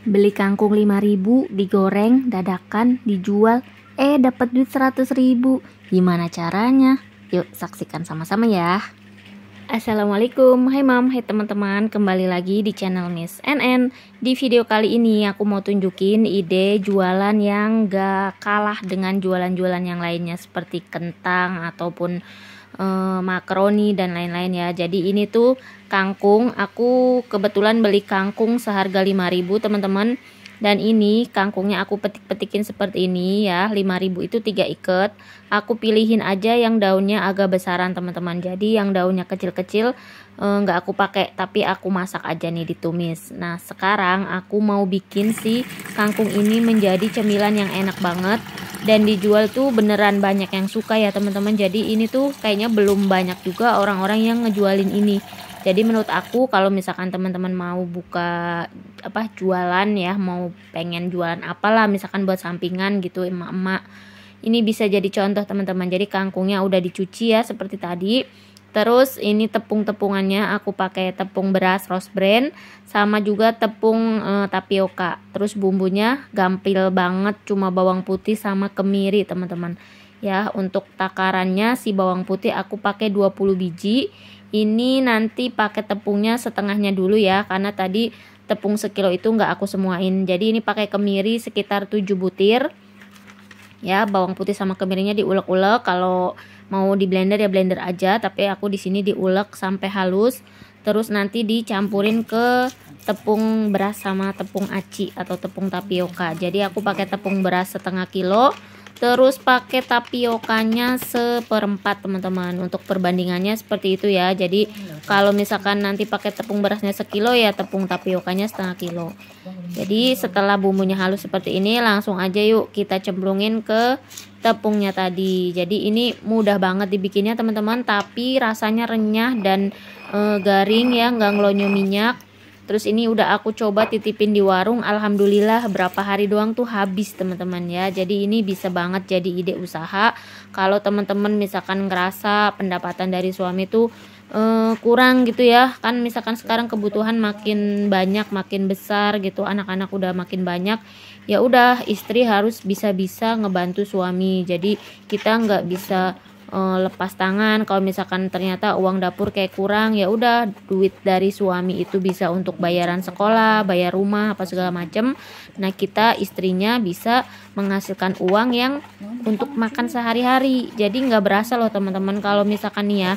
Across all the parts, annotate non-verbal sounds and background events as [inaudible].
Beli kangkung 5000 digoreng, dadakan, dijual, eh dapat duit 100 ribu. Gimana caranya? Yuk saksikan sama-sama ya. Assalamualaikum, hai mam, hai teman-teman Kembali lagi di channel Miss NN Di video kali ini aku mau tunjukin ide jualan yang gak kalah dengan jualan-jualan yang lainnya Seperti kentang ataupun Eh, makaroni dan lain-lain ya. Jadi ini tuh kangkung, aku kebetulan beli kangkung seharga 5000 teman-teman. Dan ini kangkungnya aku petik-petikin seperti ini ya 5000 itu 3 ikat Aku pilihin aja yang daunnya agak besaran teman-teman Jadi yang daunnya kecil-kecil eh, nggak -kecil, aku pakai Tapi aku masak aja nih ditumis Nah sekarang aku mau bikin si kangkung ini menjadi cemilan yang enak banget dan dijual tuh beneran banyak yang suka ya teman-teman jadi ini tuh kayaknya belum banyak juga orang-orang yang ngejualin ini jadi menurut aku kalau misalkan teman-teman mau buka apa jualan ya mau pengen jualan apalah misalkan buat sampingan gitu emak-emak ini bisa jadi contoh teman-teman jadi kangkungnya udah dicuci ya seperti tadi Terus ini tepung-tepungannya aku pakai tepung beras rose brand sama juga tepung e, tapioka. Terus bumbunya gampil banget cuma bawang putih sama kemiri, teman-teman. Ya, untuk takarannya si bawang putih aku pakai 20 biji. Ini nanti pakai tepungnya setengahnya dulu ya karena tadi tepung sekilo itu nggak aku semuain. Jadi ini pakai kemiri sekitar 7 butir ya bawang putih sama kemirinya diulek-ulek kalau mau di blender ya blender aja tapi aku di sini diulek sampai halus terus nanti dicampurin ke tepung beras sama tepung aci atau tepung tapioka jadi aku pakai tepung beras setengah kilo terus pakai tapiokanya seperempat teman-teman untuk perbandingannya seperti itu ya jadi kalau misalkan nanti pakai tepung berasnya sekilo ya tepung tapiokanya setengah kilo jadi setelah bumbunya halus seperti ini langsung aja yuk kita cemplungin ke tepungnya tadi jadi ini mudah banget dibikinnya teman-teman tapi rasanya renyah dan e, garing ya nggak ngelonyo minyak terus ini udah aku coba titipin di warung alhamdulillah berapa hari doang tuh habis teman-teman ya jadi ini bisa banget jadi ide usaha kalau teman-teman misalkan ngerasa pendapatan dari suami tuh uh, kurang gitu ya kan misalkan sekarang kebutuhan makin banyak makin besar gitu anak-anak udah makin banyak ya udah istri harus bisa-bisa ngebantu suami jadi kita nggak bisa uh, lepas tangan kalau misalkan ternyata uang dapur kayak kurang ya udah duit dari suami itu bisa untuk bayaran sekolah bayar rumah apa segala macem nah kita istrinya bisa menghasilkan uang yang untuk makan sehari-hari jadi nggak berasa loh teman-teman kalau misalkan nih ya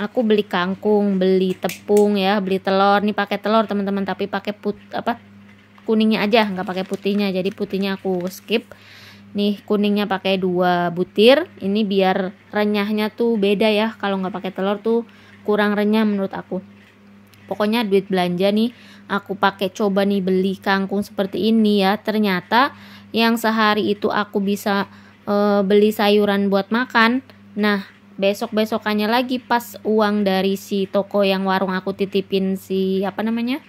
aku beli kangkung beli tepung ya beli telur nih pakai telur teman-teman tapi pakai put apa kuningnya aja nggak pakai putihnya jadi putihnya aku skip nih kuningnya pakai dua butir ini biar renyahnya tuh beda ya kalau nggak pakai telur tuh kurang renyah menurut aku pokoknya duit belanja nih aku pakai coba nih beli kangkung seperti ini ya ternyata yang sehari itu aku bisa e, beli sayuran buat makan nah besok besokannya lagi pas uang dari si toko yang warung aku titipin si apa namanya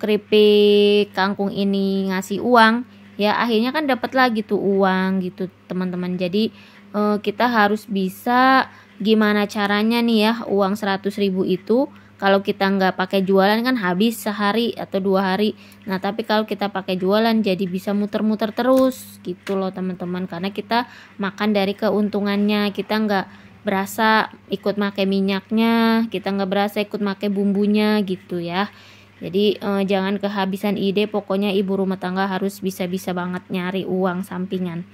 keripik kangkung ini ngasih uang ya akhirnya kan dapat lagi tuh uang gitu teman-teman jadi uh, kita harus bisa gimana caranya nih ya uang 100 ribu itu kalau kita nggak pakai jualan kan habis sehari atau dua hari nah tapi kalau kita pakai jualan jadi bisa muter-muter terus gitu loh teman-teman karena kita makan dari keuntungannya kita nggak berasa ikut pakai minyaknya kita nggak berasa ikut pakai bumbunya gitu ya jadi eh, jangan kehabisan ide, pokoknya ibu rumah tangga harus bisa-bisa banget nyari uang sampingan.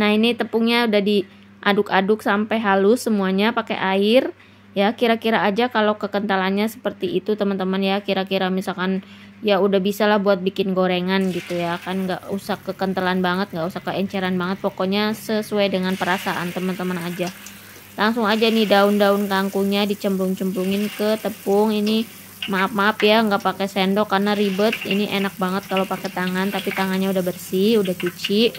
Nah, ini tepungnya udah diaduk-aduk sampai halus semuanya pakai air. Ya, kira-kira aja kalau kekentalannya seperti itu teman-teman ya, kira-kira misalkan ya udah bisalah buat bikin gorengan gitu ya. Kan nggak usah kekentalan banget, nggak usah keenceran banget, pokoknya sesuai dengan perasaan teman-teman aja. Langsung aja nih daun-daun kangkungnya dicemplung-cemplungin ke tepung ini maaf maaf ya nggak pakai sendok karena ribet ini enak banget kalau pakai tangan tapi tangannya udah bersih udah cuci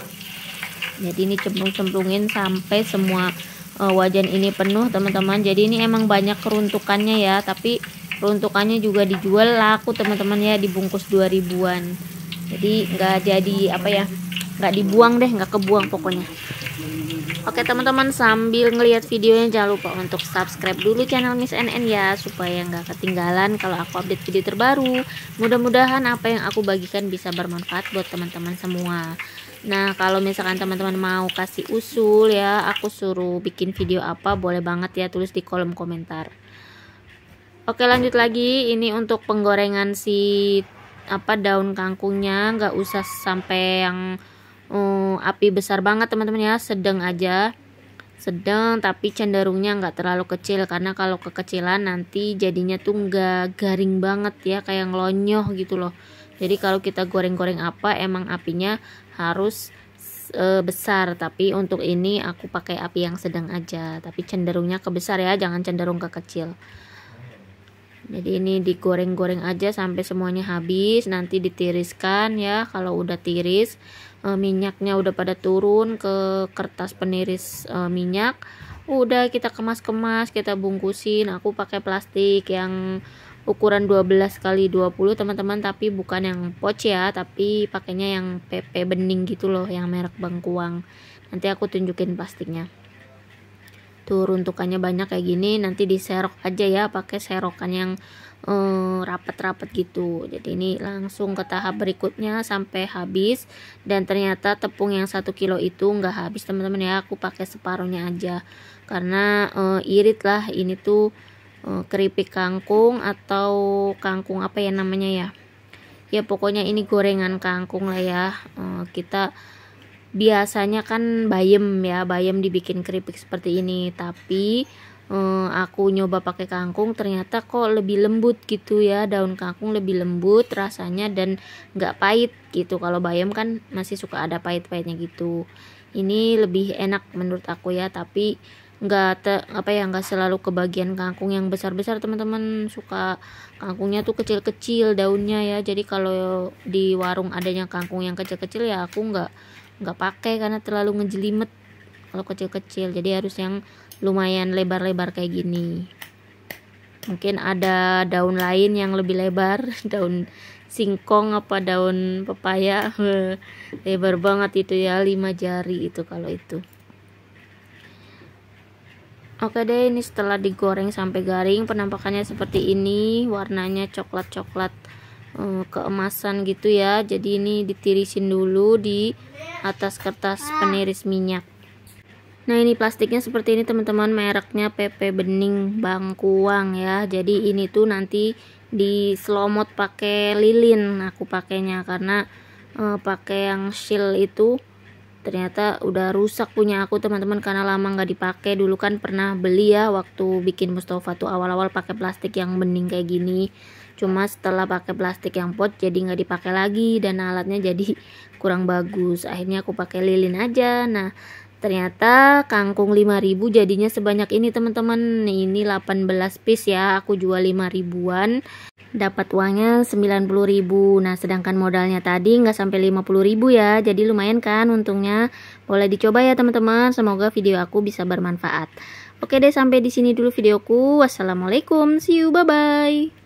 jadi ini cemplung-cemplungin sampai semua uh, wajan ini penuh teman-teman jadi ini emang banyak keruntukannya ya tapi keruntukannya juga dijual laku teman-teman ya dibungkus 2000-an jadi nggak jadi apa ya nggak dibuang deh nggak kebuang pokoknya Oke teman-teman sambil ngelihat videonya jangan lupa untuk subscribe dulu channel Miss NN ya supaya nggak ketinggalan kalau aku update video terbaru. Mudah-mudahan apa yang aku bagikan bisa bermanfaat buat teman-teman semua. Nah kalau misalkan teman-teman mau kasih usul ya aku suruh bikin video apa boleh banget ya tulis di kolom komentar. Oke lanjut lagi ini untuk penggorengan si apa daun kangkungnya nggak usah sampai yang api besar banget teman-teman ya sedang aja sedang tapi cenderungnya nggak terlalu kecil karena kalau kekecilan nanti jadinya tuh nggak garing banget ya kayak ngelonyoh gitu loh jadi kalau kita goreng-goreng apa emang apinya harus e, besar tapi untuk ini aku pakai api yang sedang aja tapi cenderungnya kebesar ya jangan cenderung kekecil jadi ini digoreng-goreng aja sampai semuanya habis nanti ditiriskan ya kalau udah tiris eh, minyaknya udah pada turun ke kertas peniris eh, minyak udah kita kemas-kemas kita bungkusin aku pakai plastik yang ukuran 12 kali 20 teman-teman tapi bukan yang pouch ya tapi pakainya yang PP bening gitu loh yang merek Bangkuang nanti aku tunjukin plastiknya itu runtukannya banyak kayak gini nanti diserok aja ya pakai serokan yang eh, rapat-rapat gitu jadi ini langsung ke tahap berikutnya sampai habis dan ternyata tepung yang satu kilo itu nggak habis teman-teman ya aku pakai separuhnya aja karena eh, irit lah ini tuh eh, keripik kangkung atau kangkung apa ya namanya ya ya pokoknya ini gorengan kangkung lah ya kita biasanya kan bayam ya bayam dibikin keripik seperti ini tapi um, aku nyoba pakai kangkung ternyata kok lebih lembut gitu ya daun kangkung lebih lembut rasanya dan nggak pahit gitu kalau bayam kan masih suka ada pahit-pahitnya gitu ini lebih enak menurut aku ya tapi nggak te, apa ya nggak selalu kebagian kangkung yang besar besar teman-teman suka kangkungnya tuh kecil kecil daunnya ya jadi kalau di warung adanya kangkung yang kecil kecil ya aku nggak nggak pakai karena terlalu ngejelimet kalau kecil-kecil jadi harus yang lumayan lebar-lebar kayak gini mungkin ada daun lain yang lebih lebar [laughs] daun singkong apa daun pepaya [laughs] lebar banget itu ya 5 jari itu kalau itu oke deh ini setelah digoreng sampai garing penampakannya seperti ini warnanya coklat-coklat Eh, keemasan gitu ya jadi ini ditirisin dulu di atas kertas peniris minyak nah ini plastiknya seperti ini teman-teman mereknya PP Bening Bangkuang ya jadi ini tuh nanti diselomot pakai lilin aku pakainya karena uh, pakai yang shield itu ternyata udah rusak punya aku teman-teman karena lama nggak dipakai dulu kan pernah beli ya waktu bikin Mustafa tuh awal-awal pakai plastik yang bening kayak gini cuma setelah pakai plastik yang pot jadi nggak dipakai lagi dan alatnya jadi kurang bagus akhirnya aku pakai lilin aja nah ternyata kangkung 5000 jadinya sebanyak ini teman-teman ini 18 piece ya aku jual 5000an dapat uangnya 90.000 nah sedangkan modalnya tadi nggak sampai 50.000 ya jadi lumayan kan untungnya boleh dicoba ya teman-teman semoga video aku bisa bermanfaat oke deh sampai di sini dulu videoku wassalamualaikum see you bye bye